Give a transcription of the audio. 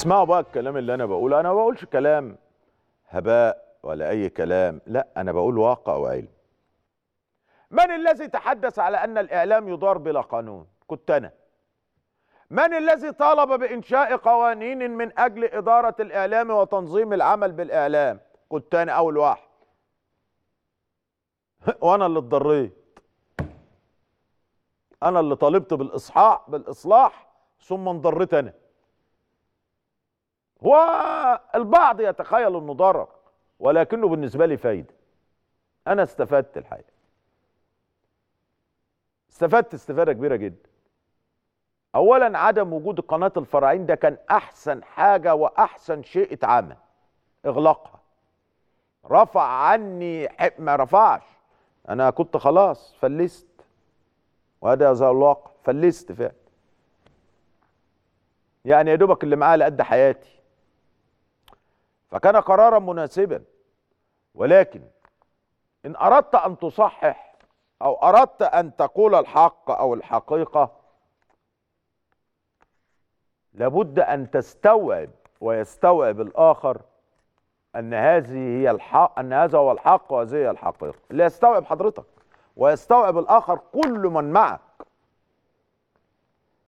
اسمعوا بقى الكلام اللي انا بقوله انا ما بقولش كلام هباء ولا اي كلام لا انا بقول واقع وعلم من الذي تحدث على ان الاعلام يدار بلا قانون كنت انا من الذي طالب بانشاء قوانين من اجل اداره الاعلام وتنظيم العمل بالاعلام كنت انا اول واحد وانا اللي اتضريت انا اللي طالبت بالاصحاح بالاصلاح ثم انضريت انا والبعض يتخيل انه ضرر ولكنه بالنسبه لي فايده انا استفدت الحقيقه استفدت استفاده كبيره جدا اولا عدم وجود قناه الفراعين ده كان احسن حاجه واحسن شيء اتعمل اغلاقها رفع عني ما رفعش انا كنت خلاص فلست وهذا هذا الواقع فلست فعلا يعني يا دوبك اللي معاه لقد حياتي فكان قرارا مناسبا ولكن ان اردت ان تصحح او اردت ان تقول الحق او الحقيقه لابد ان تستوعب ويستوعب الاخر ان هذه هي الحق ان هذا هو الحق وهذه هي الحقيقه اللي يستوعب حضرتك ويستوعب الاخر كل من معك